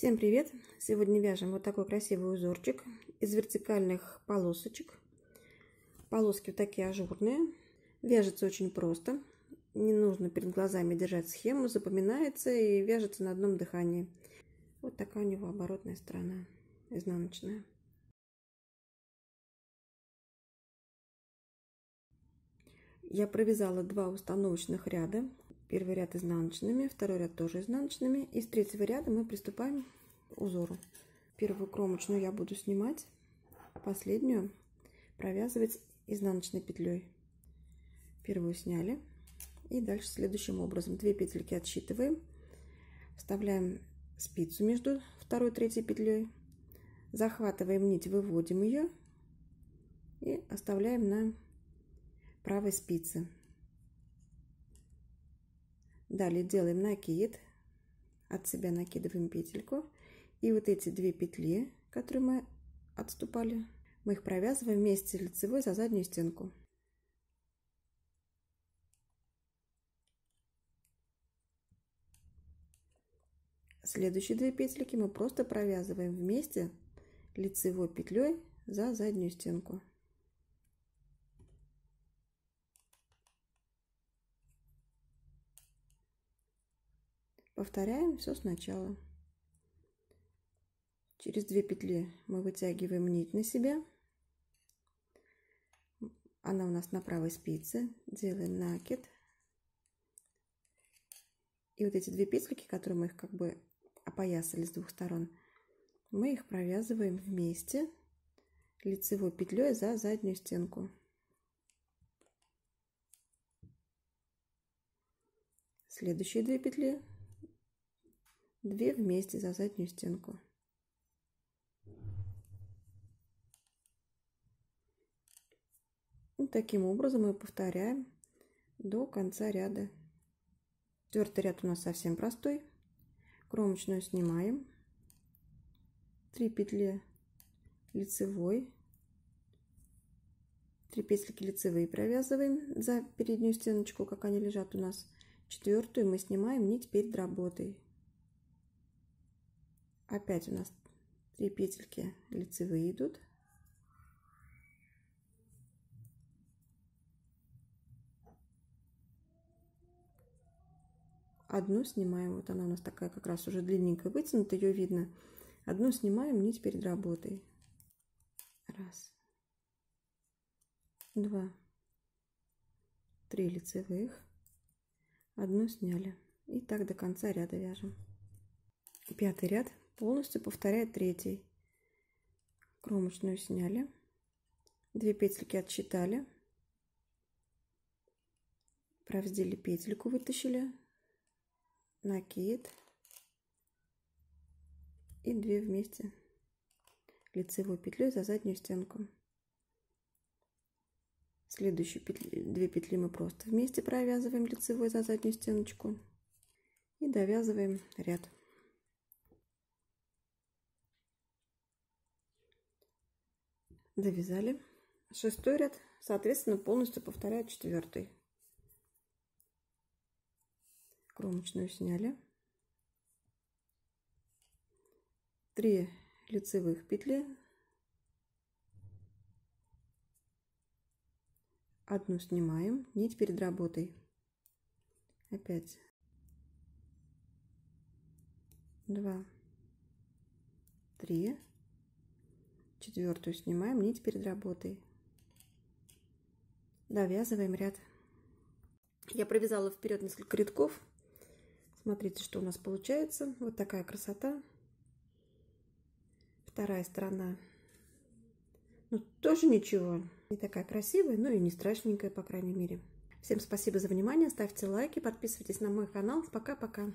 Всем привет! Сегодня вяжем вот такой красивый узорчик из вертикальных полосочек. Полоски вот такие ажурные. Вяжется очень просто. Не нужно перед глазами держать схему, запоминается и вяжется на одном дыхании. Вот такая у него оборотная сторона, изнаночная. Я провязала два установочных ряда Первый ряд изнаночными, второй ряд тоже изнаночными. И с третьего ряда мы приступаем к узору. Первую кромочную я буду снимать, последнюю провязывать изнаночной петлей. Первую сняли. И дальше следующим образом. Две петельки отсчитываем. Вставляем спицу между второй и третьей петлей. Захватываем нить, выводим ее и оставляем на правой спице. Далее делаем накид, от себя накидываем петельку. И вот эти две петли, которые мы отступали, мы их провязываем вместе лицевой за заднюю стенку. Следующие две петельки мы просто провязываем вместе лицевой петлей за заднюю стенку. Повторяем все сначала. Через две петли мы вытягиваем нить на себя. Она у нас на правой спице. Делаем накид. И вот эти две петельки, которые мы их как бы опоясали с двух сторон, мы их провязываем вместе лицевой петлей за заднюю стенку. Следующие две петли две вместе за заднюю стенку. И таким образом мы повторяем до конца ряда. Четвертый ряд у нас совсем простой. Кромочную снимаем. три петли лицевой. три петельки лицевые провязываем за переднюю стеночку, как они лежат у нас. Четвертую мы снимаем нить перед работой опять у нас 3 петельки лицевые идут одну снимаем вот она у нас такая как раз уже длинненькая вытянута ее видно одну снимаем нить перед работой раз два три лицевых одну сняли и так до конца ряда вяжем пятый ряд полностью повторяет третий. Кромочную сняли. Две петельки отсчитали. Провздели петельку, вытащили. Накид. И две вместе лицевой петлей за заднюю стенку. Следующие петли, две петли мы просто вместе провязываем лицевой за заднюю стеночку и довязываем ряд. довязали шестой ряд соответственно полностью повторяет четвертый кромочную сняли 3 лицевых петли одну снимаем нить перед работой опять 2 3 четвертую снимаем нить перед работой довязываем ряд я провязала вперед несколько рядков смотрите что у нас получается вот такая красота вторая сторона ну, тоже ничего не такая красивая но и не страшненькая по крайней мере всем спасибо за внимание ставьте лайки подписывайтесь на мой канал пока пока